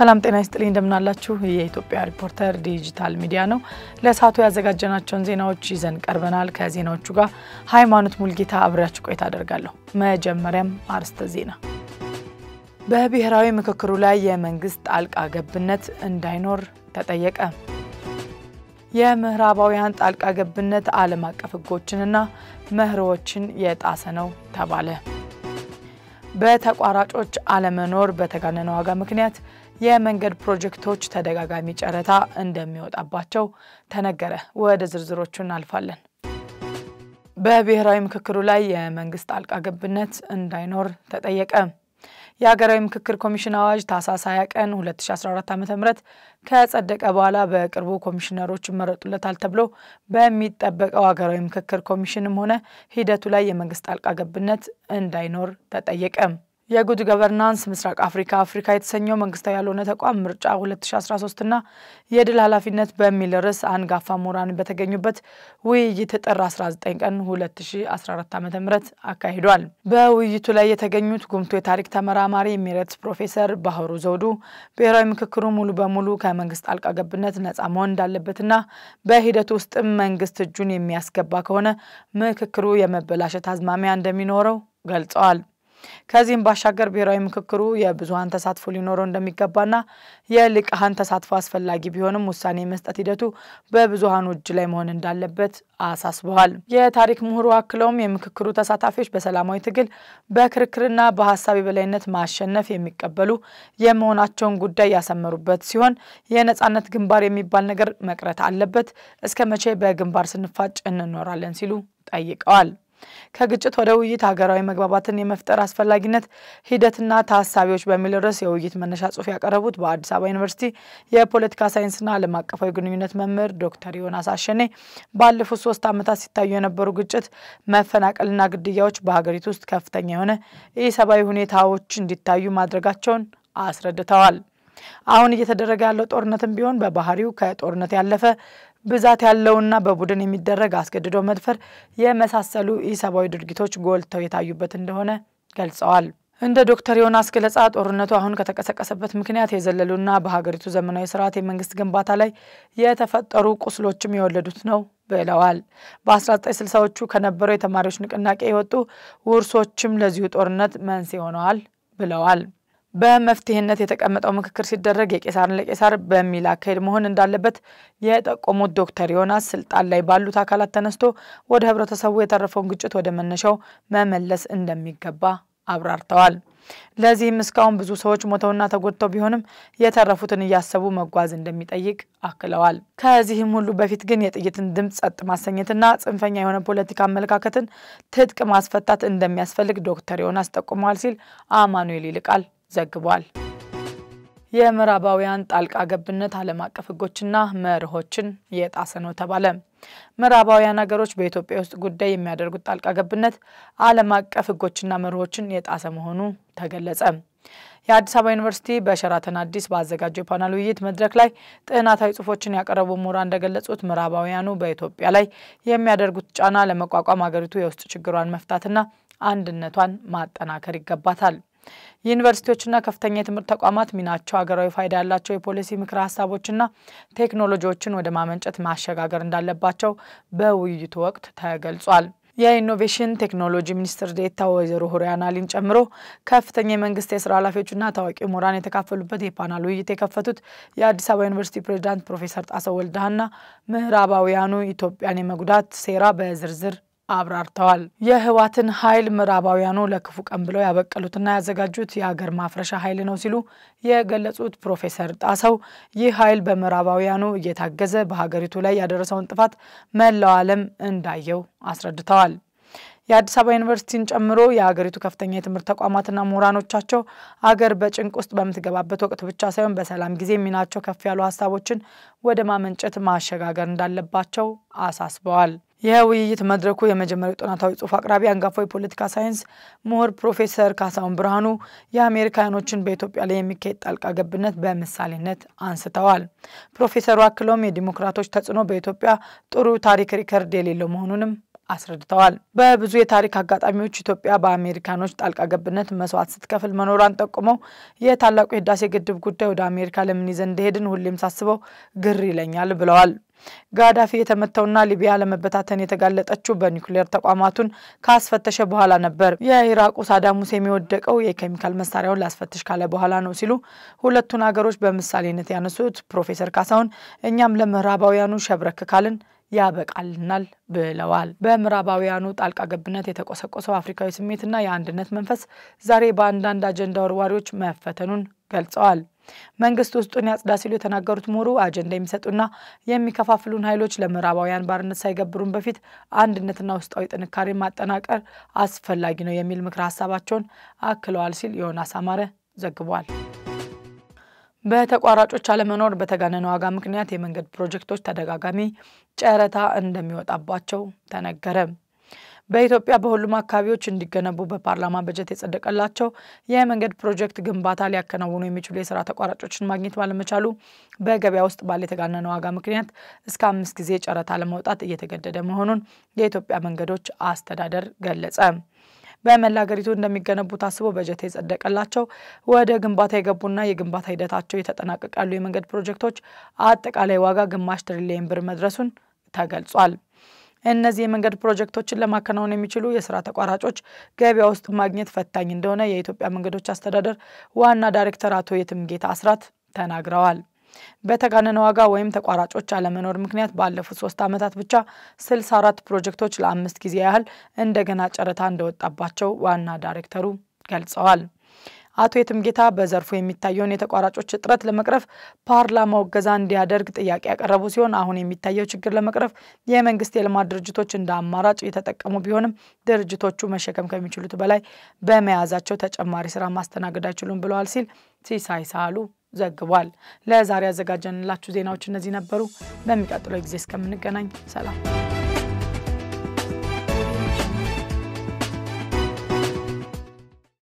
ሰላም ጤና ይስጥልኝ፣ እንደምናላችሁ። የኢትዮጵያ ሪፖርተር ዲጂታል ሚዲያ ነው። ለሰዓቱ ያዘጋጀናቸውን ዜናዎች ይዘን ቀርበናል። ከዜናዎቹ ጋር ሃይማኖት ሙልጌታ አብሬያችሁ ቆይታ አደርጋለሁ። መጀመሪያም አርዕስተ ዜና። በብሔራዊ ምክክሩ ላይ የመንግስት ጣልቃ ገብነት እንዳይኖር ተጠየቀ። የምዕራባውያን ጣልቃ ገብነት ዓለም አቀፍ ህጎችንና መርሆዎችን የጣሰ ነው ተባለ። በተቋራጮች አለመኖር በተጋነነ ዋጋ ምክንያት የመንገድ ፕሮጀክቶች ተደጋጋሚ ጨረታ እንደሚወጣባቸው ተነገረ። ወደ ዝርዝሮቹ እናልፋለን። በብሔራዊ ምክክሩ ላይ የመንግስት ጣልቃ ገብነት እንዳይኖር ተጠየቀ። የሀገራዊ ምክክር ኮሚሽን አዋጅ ታህሳስ 20 ቀን 2014 ዓ ም ከጸደቀ በኋላ በቅርቡ ኮሚሽነሮች ይመረጡለታል ተብሎ በሚጠበቀው ሀገራዊ ምክክር ኮሚሽንም ሆነ ሂደቱ ላይ የመንግስት ጣልቃ ገብነት እንዳይኖር ተጠየቀም። የጉድ ገቨርናንስ ምስራቅ አፍሪካ አፍሪካ የተሰኘው መንግስታዊ ያልሆነ ተቋም ምርጫ 2013 ና የድል ኃላፊነት በሚል ርዕስ አንጋፋ ምሁራን በተገኙበት ውይይት ጥር 19 ቀን 2014 ዓ ም አካሂዷል። በውይይቱ ላይ የተገኙት ጉምቱ የታሪክ ተመራማሪ ሜሬት ፕሮፌሰር ባህሩ ዘውዱ ብሔራዊ ምክክሩ ሙሉ በሙሉ ከመንግስት ጣልቃ ገብነት ነፃ መሆን እንዳለበትና በሂደት ውስጥም መንግስት እጁን የሚያስገባ ከሆነ ምክክሩ የመበላሸት አዝማሚያ እንደሚኖረው ገልጸዋል። ከዚህም ባሻገር ብሔራዊ ምክክሩ የብዙሀን ተሳትፎ ሊኖረው እንደሚገባና የልቅሀን ተሳትፎ አስፈላጊ ቢሆንም ውሳኔ መስጠት ሂደቱ በብዙሀኑ እጅ ላይ መሆን እንዳለበት አሳስበዋል። የታሪክ ምሁሩ አክለውም የምክክሩ ተሳታፊዎች በሰላማዊ ትግል በክርክርና በሀሳብ የበላይነት ማሸነፍ የሚቀበሉ የመሆናቸውን ጉዳይ ያሰመሩበት ሲሆን የነጻነት ግንባር የሚባል ነገር መቅረት አለበት፣ እስከ መቼ በግንባር ስንፋጭ እንኖራለን ሲሉ ጠይቀዋል። ከግጭት ወደ ውይይት ሀገራዊ መግባባትን የመፍጠር አስፈላጊነት ሂደትና ታሳቢዎች በሚል ርዕስ የውይይት መነሻ ጽሁፍ ያቀረቡት በአዲስ አበባ ዩኒቨርሲቲ የፖለቲካ ሳይንስና ዓለም አቀፋዊ ግንኙነት መምህር ዶክተር ዮናስ አሸኔ ባለፉት ሶስት ዓመታት ሲታዩ የነበሩ ግጭት፣ መፈናቀልና ግድያዎች በሀገሪቱ ውስጥ ከፍተኛ የሆነ ኢሰብአዊ ሁኔታዎች እንዲታዩ ማድረጋቸውን አስረድተዋል። አሁን እየተደረገ ያለው ጦርነትም ቢሆን በባህሪው ከጦርነት ያለፈ ብዛት ያለውና በቡድን የሚደረግ አስገድዶ መድፈር የመሳሰሉ ኢሰብአዊ ድርጊቶች ጎልተው የታዩበት እንደሆነ ገልጸዋል። እንደ ዶክተር ዮናስ ገለጻ ጦርነቱ አሁን ከተቀሰቀሰበት ምክንያት የዘለሉና በሀገሪቱ ዘመናዊ ስርዓት የመንግስት ግንባታ ላይ የተፈጠሩ ቁስሎችም የወለዱት ነው ብለዋል። በ1960ዎቹ ከነበረው የተማሪዎች ንቅናቄ የወጡ ውርሶችም ለዚሁ ጦርነት መንስኤ ሆነዋል ብለዋል። በመፍትሄነት የተቀመጠው ምክክር ሲደረግ የቄሳርን ለቄሳር በሚል አካሄድ መሆን እንዳለበት የጠቆሙት ዶክተር ዮናስ ስልጣን ላይ ባሉት አካላት ተነስቶ ወደ ህብረተሰቡ የተረፈውን ግጭት ወደ መነሻው መመለስ እንደሚገባ አብራርተዋል። ለዚህም እስካሁን ብዙ ሰዎች ሞተውና ተጎድተው ቢሆንም የተረፉትን እያሰቡ መጓዝ እንደሚጠይቅ አክለዋል። ከዚህም ሁሉ በፊት ግን የጥይትን ድምፅ ጸጥ ማሰኘትና ጽንፈኛ የሆነ ፖለቲካ አመለካከትን ትጥቅ ማስፈታት እንደሚያስፈልግ ዶክተር ዮናስ ጠቁመዋል ሲል አማኑኤል ይልቃል ዘግቧል። የምዕራባውያን ጣልቃ ገብነት ዓለም አቀፍ ህጎችና መርሆችን የጣሰ ነው ተባለ። ምዕራባውያን ሀገሮች በኢትዮጵያ ውስጥ ጉዳይ የሚያደርጉት ጣልቃ ገብነት ዓለም አቀፍ ህጎችና መርሆችን የጣሰ መሆኑ ተገለጸ። የአዲስ አበባ ዩኒቨርሲቲ በሸራተን አዲስ ባዘጋጀው የፓናል ውይይት መድረክ ላይ ጥናታዊ ጽሁፎችን ያቀረቡ ምሁራን እንደገለጹት ምዕራባውያኑ በኢትዮጵያ ላይ የሚያደርጉት ጫና ለመቋቋም ሀገሪቱ የውስጥ ችግሯን መፍታትና አንድነቷን ማጠናከር ይገባታል። ዩኒቨርሲቲዎችና ከፍተኛ የትምህርት ተቋማት ሚናቸው ሀገራዊ ፋይዳ ያላቸው የፖሊሲ ምክረ ሀሳቦችና ቴክኖሎጂዎችን ወደ ማመንጨት ማሸጋገር እንዳለባቸው በውይይቱ ወቅት ተገልጿል። የኢኖቬሽን ቴክኖሎጂ ሚኒስትር ዴታ ወይዘሮ ሁሪያን አሊን ጨምሮ ከፍተኛ የመንግስት የስራ ኃላፊዎችና ታዋቂ ምሁራን የተካፈሉበት የፓናል ውይይት የከፈቱት የአዲስ አበባ ዩኒቨርሲቲ ፕሬዚዳንት ፕሮፌሰር ጣሰው ወልደሃና ምዕራባውያኑ ኢትዮጵያን የመጉዳት ሴራ በዝርዝር አብራርተዋል። የህዋትን ኃይል ምዕራባውያኑ ለክፉ ቀን ብለው ያበቀሉትና ያዘጋጁት የአገር ማፍረሻ ኃይል ነው ሲሉ የገለጹት ፕሮፌሰር ጣሰው ይህ ኃይል በምዕራባውያኑ እየታገዘ በሀገሪቱ ላይ ያደረሰውን ጥፋት መላው ዓለም እንዳየው አስረድተዋል። የአዲስ አበባ ዩኒቨርሲቲን ጨምሮ የሀገሪቱ ከፍተኛ የትምህርት ተቋማትና ምሁራኖቻቸው አገር በጭንቅ ውስጥ በምትገባበት ወቅት ብቻ ሳይሆን በሰላም ጊዜ ሚናቸው ከፍ ያሉ ሀሳቦችን ወደ ማመንጨት ማሸጋገር እንዳለባቸው አሳስበዋል። የውይይት መድረኩ የመጀመሪያው ጥናታዊ ጽሑፍ አቅራቢ አንጋፋው የፖለቲካ ሳይንስ ምሁር ፕሮፌሰር ካሳሁን ብርሃኑ የአሜሪካኖችን በኢትዮጵያ ላይ የሚካሄድ ጣልቃ ገብነት በምሳሌነት አንስተዋል። ፕሮፌሰሩ አክለውም የዲሞክራቶች ተጽዕኖ በኢትዮጵያ ጥሩ ታሪክ ሪከርድ የሌለው መሆኑንም አስረድተዋል። በብዙ የታሪክ አጋጣሚዎች ኢትዮጵያ በአሜሪካኖች ጣልቃ ገብነት መስዋዕት ስትከፍል መኖሯን ጠቁመው የታላቁ የህዳሴ ግድብ ጉዳይ ወደ አሜሪካ ለምን ይዘን እንደሄድን ሁሌም ሳስበው ግር ይለኛል ብለዋል። ጋዳፊ የተመተውና ሊቢያ ለመበታተን የተጋለጠችው በኒውክሌር ተቋማቱን ካስፈተሸ በኋላ ነበር። የኢራቁ ሳዳም ሁሴን የወደቀው የኬሚካል መሳሪያውን ላስፈትሽ ካለ በኋላ ነው ሲሉ ሁለቱን ሀገሮች በምሳሌነት ያነሱት ፕሮፌሰር ካሳሁን እኛም ለምዕራባውያኑ ሸብረክ ካልን ያበቃልናል ብለዋል። በምዕራባውያኑ ጣልቃ ገብነት የተቆሰቆሰው አፍሪካዊ ስሜትና የአንድነት መንፈስ ዛሬ በአንዳንድ አጀንዳ ወርዋሪዎች መፈተኑን ገልጸዋል። መንግስት ውስጡን ያጽዳ ሲሉ የተናገሩት ምሁሩ አጀንዳ የሚሰጡና የሚከፋፍሉን ኃይሎች ለምዕራባውያን ባርነት ሳይገብሩን በፊት አንድነትና ውስጣዊ ጥንካሬ ማጠናቀር አስፈላጊ ነው የሚል ምክረ ሀሳባቸውን አክለዋል ሲል ዮናስ አማረ ዘግቧል። በተቋራጮች አለመኖር በተጋነነ ዋጋ ምክንያት የመንገድ ፕሮጀክቶች ተደጋጋሚ ጨረታ እንደሚወጣባቸው ተነገረ። በኢትዮጵያ በሁሉም አካባቢዎች እንዲገነቡ በፓርላማ በጀት የጸደቀላቸው የመንገድ ፕሮጀክት ግንባታ ሊያከናውኑ የሚችሉ የስራ ተቋራጮችን ማግኘት ባለመቻሉ በገበያ ውስጥ ባለ የተጋነነ ዋጋ ምክንያት እስከ አምስት ጊዜ ጨረታ ለመውጣት እየተገደደ መሆኑን የኢትዮጵያ መንገዶች አስተዳደር ገለጸ። በመላ እንደሚገነቡ ታስቦ በጀት የጸደቀላቸው ወደ ግንባታ የገቡና የግንባታ ሂደታቸው የተጠናቀቀ ያሉ የመንገድ ፕሮጀክቶች አጠቃላይ ዋጋ ግማሽ ትሪሊየን ብር መድረሱን ተገልጿል። እነዚህ የመንገድ ፕሮጀክቶችን ለማከናወን የሚችሉ የስራ ተቋራጮች ገበያ ውስጥ ማግኘት ፈታኝ እንደሆነ የኢትዮጵያ መንገዶች አስተዳደር ዋና ዳይሬክተር አቶ የትምጌታ አስራት ተናግረዋል። በተጋነነ ዋጋ ወይም ተቋራጮች አለመኖር ምክንያት ባለፉት ሶስት ዓመታት ብቻ 64 ፕሮጀክቶች ለአምስት ጊዜ ያህል እንደገና ጨረታ እንደወጣባቸው ዋና ዳይሬክተሩ ገልጸዋል። አቶ ጌታ በዘርፉ የሚታየውን የተቋራጮች እጥረት ለመቅረፍ ፓርላማው እገዛ እንዲያደርግ ጥያቄ ያቀረቡ ሲሆን አሁን የሚታየው ችግር ለመቅረፍ የመንግስት የልማት ድርጅቶች እንደ አማራጭ የተጠቀሙ ቢሆንም ድርጅቶቹ መሸከም ከሚችሉት በላይ በመያዛቸው ተጨማሪ ስራ ማስተናገድ አይችሉም ብለዋል ሲል ሲሳይ ሳሉ ዘግቧል። ለዛሬ ያዘጋጀንላችሁ ዜናዎች እነዚህ ነበሩ። በሚቀጥለው ጊዜ እስከምንገናኝ ሰላም